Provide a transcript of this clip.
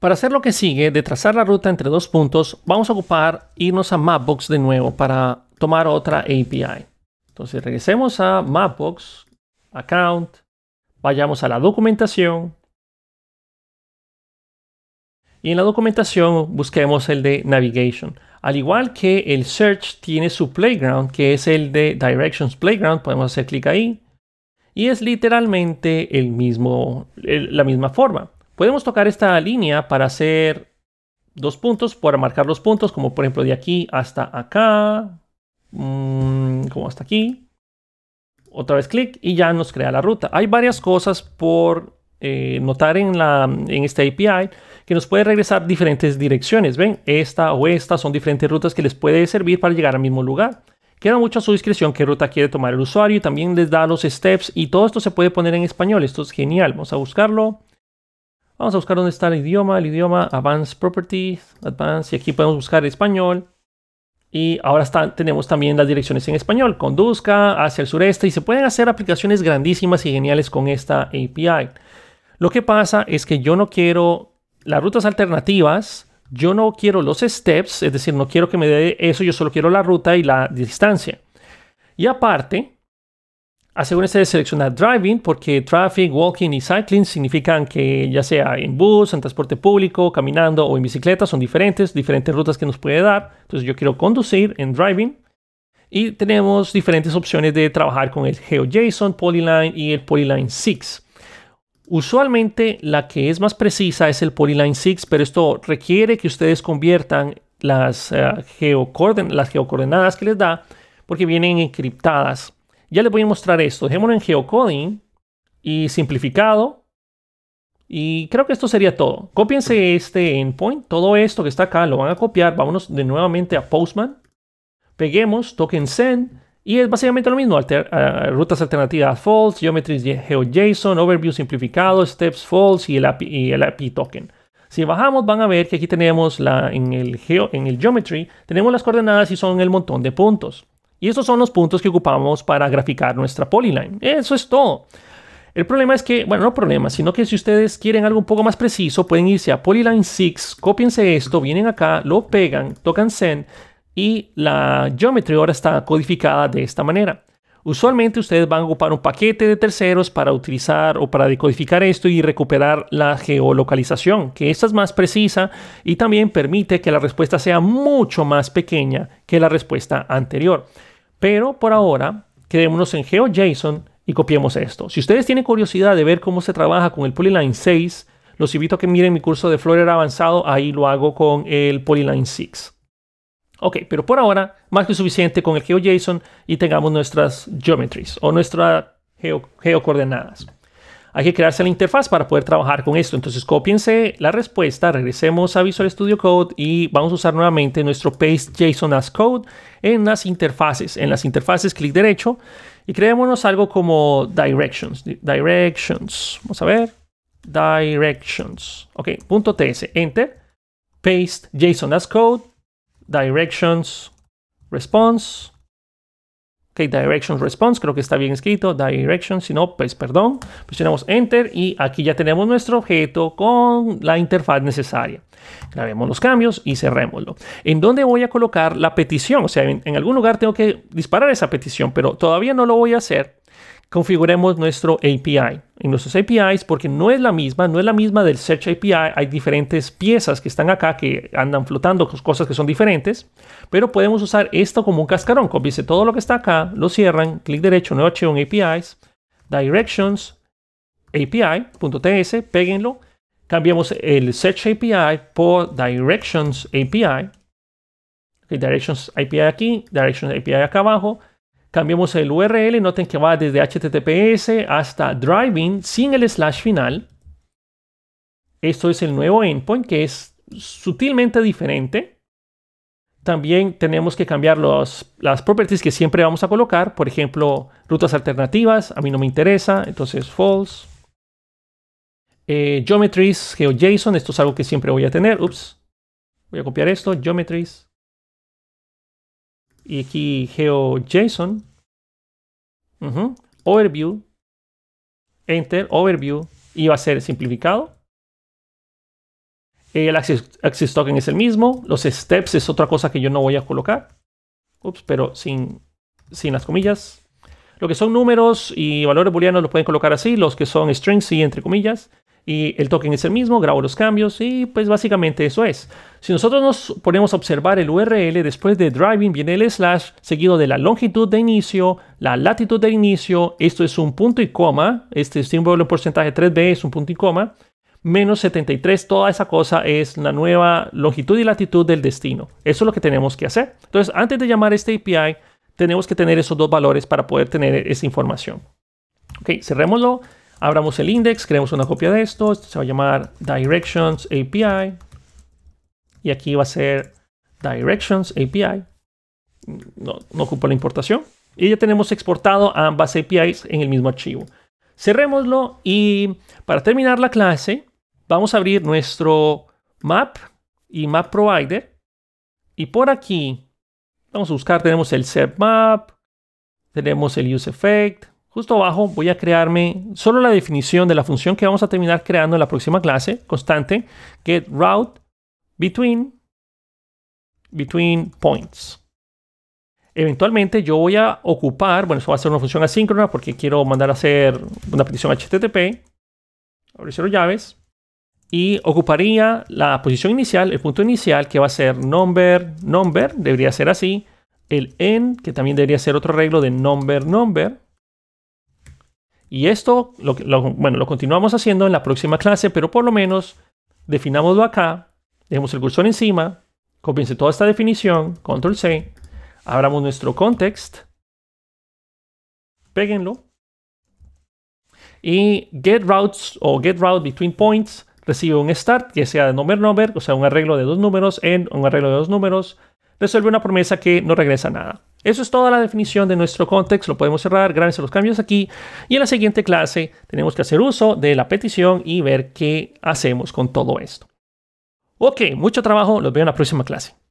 Para hacer lo que sigue, de trazar la ruta entre dos puntos, vamos a ocupar irnos a Mapbox de nuevo para tomar otra API. Entonces regresemos a Mapbox, Account, vayamos a la documentación. Y en la documentación busquemos el de Navigation. Al igual que el Search tiene su Playground, que es el de Directions Playground, podemos hacer clic ahí y es literalmente el mismo, la misma forma. Podemos tocar esta línea para hacer dos puntos, para marcar los puntos, como por ejemplo de aquí hasta acá, mm, como hasta aquí. Otra vez clic y ya nos crea la ruta. Hay varias cosas por eh, notar en, la, en esta API que nos puede regresar diferentes direcciones. Ven, esta o esta son diferentes rutas que les puede servir para llegar al mismo lugar. Queda mucho a su discreción qué ruta quiere tomar el usuario. y También les da los steps y todo esto se puede poner en español. Esto es genial. Vamos a buscarlo. Vamos a buscar dónde está el idioma. El idioma Advanced Properties, Advanced. Y aquí podemos buscar español. Y ahora tenemos también las direcciones en español. Conduzca hacia el sureste y se pueden hacer aplicaciones grandísimas y geniales con esta API. Lo que pasa es que yo no quiero las rutas alternativas yo no quiero los steps, es decir, no quiero que me dé eso, yo solo quiero la ruta y la distancia. Y aparte, asegúrense de seleccionar driving porque traffic, walking y cycling significan que ya sea en bus, en transporte público, caminando o en bicicleta son diferentes, diferentes rutas que nos puede dar. Entonces yo quiero conducir en driving y tenemos diferentes opciones de trabajar con el GeoJSON, Polyline y el Polyline 6. Usualmente la que es más precisa es el Polyline 6, pero esto requiere que ustedes conviertan las, eh, geocordenadas que les da porque vienen encriptadas. Ya les voy a mostrar esto. Dejémoslo en geocoding y simplificado. Y creo que esto sería todo. Cópiense este endpoint. Todo esto que está acá lo van a copiar. Vámonos de nuevamente a Postman. Peguemos, token send y es básicamente lo mismo, rutas alternativas false, geometries GeoJSON, overview simplificado, steps false y el API, y el API token. Si bajamos van a ver que aquí tenemos la, en, el geo, en el geometry, tenemos las coordenadas y son el montón de puntos. Y estos son los puntos que ocupamos para graficar nuestra polyline. Eso es todo. El problema es que, bueno, no problema, sino que si ustedes quieren algo un poco más preciso, pueden irse a Polyline 6, cópiense esto, vienen acá, lo pegan, tocan send y la geometría ahora está codificada de esta manera. Usualmente ustedes van a ocupar un paquete de terceros para utilizar o para decodificar esto y recuperar la geolocalización, que esta es más precisa y también permite que la respuesta sea mucho más pequeña que la respuesta anterior. Pero por ahora, quedémonos en GeoJSON y copiemos esto. Si ustedes tienen curiosidad de ver cómo se trabaja con el Polyline 6, los invito a que miren mi curso de Flutter avanzado, ahí lo hago con el Polyline 6. Ok, pero por ahora, más que suficiente con el GeoJSON y tengamos nuestras geometries o nuestras geo, geocoordenadas. Hay que crearse la interfaz para poder trabajar con esto. Entonces, cópiense la respuesta, regresemos a Visual Studio Code y vamos a usar nuevamente nuestro paste JSON as code en las interfaces. En las interfaces, clic derecho y creémonos algo como directions. Directions. Vamos a ver. Directions. Ok, punto ts. Enter. Paste JSON as code directions response. Ok, directions response, creo que está bien escrito, directions, si no, pues perdón. Presionamos enter y aquí ya tenemos nuestro objeto con la interfaz necesaria. Grabemos los cambios y cerrémoslo. ¿En dónde voy a colocar la petición? O sea, en algún lugar tengo que disparar esa petición, pero todavía no lo voy a hacer configuremos nuestro API. En nuestros APIs, porque no es la misma, no es la misma del Search API, hay diferentes piezas que están acá que andan flotando, cosas que son diferentes, pero podemos usar esto como un cascarón. Dice todo lo que está acá, lo cierran, clic derecho, nuevo archivo en APIs, Directions, API.ts, péguenlo, cambiamos el Search API por Directions API, Directions API aquí, Directions API acá abajo, Cambiamos el URL, noten que va desde HTTPS hasta driving sin el slash final. Esto es el nuevo endpoint que es sutilmente diferente. También tenemos que cambiar las properties que siempre vamos a colocar. Por ejemplo, rutas alternativas. A mí no me interesa. Entonces, false. Eh, geometries, GeoJSON. Esto es algo que siempre voy a tener. Ups. Voy a copiar esto. Geometries y aquí GeoJSON, Overview, Enter, Overview, y va a ser simplificado. Eh, el access, token es el mismo. Los steps es otra cosa que yo no voy a colocar. Ups, pero sin, sin las comillas. Lo que son números y valores booleanos los pueden colocar así. Los que son strings, sí, entre comillas y el token es el mismo, grabo los cambios y pues básicamente eso es. Si nosotros nos ponemos a observar el URL, después de driving viene el slash, seguido de la longitud de inicio, la latitud de inicio, esto es un punto y coma, este símbolo porcentaje 3B es un punto y coma, menos 73, toda esa cosa es la nueva longitud y latitud del destino. Eso es lo que tenemos que hacer. Entonces, antes de llamar este API, tenemos que tener esos dos valores para poder tener esa información. Ok, cerrémoslo. Abramos el index, creamos una copia de esto. se va a llamar Directions API. Y aquí va a ser Directions API. No, no ocupa la importación. Y ya tenemos exportado ambas APIs en el mismo archivo. Cerrémoslo y para terminar la clase vamos a abrir nuestro map y map provider. Y por aquí vamos a buscar, tenemos el set map, tenemos el use effect, Justo abajo voy a crearme solo la definición de la función que vamos a terminar creando en la próxima clase, constante, get route between, between points. Eventualmente yo voy a ocupar, bueno, eso va a ser una función asíncrona porque quiero mandar a hacer una petición HTTP, abrir cero llaves, y ocuparía la posición inicial, el punto inicial, que va a ser number, number, debería ser así, el end, que también debería ser otro arreglo de number, number, y esto lo, bueno, lo continuamos haciendo en la próxima clase, pero por lo menos definámoslo acá, dejemos el cursor encima, copiense toda esta definición, control C, abramos nuestro context, péguenlo, y get routes o get between points recibe un start que sea de number number, o sea, un arreglo de dos números en un arreglo de dos números, resuelve una promesa que no regresa nada. Eso es toda la definición de nuestro contexto. Lo podemos cerrar gracias a los cambios aquí. Y en la siguiente clase tenemos que hacer uso de la petición y ver qué hacemos con todo esto. Ok, mucho trabajo. Los veo en la próxima clase.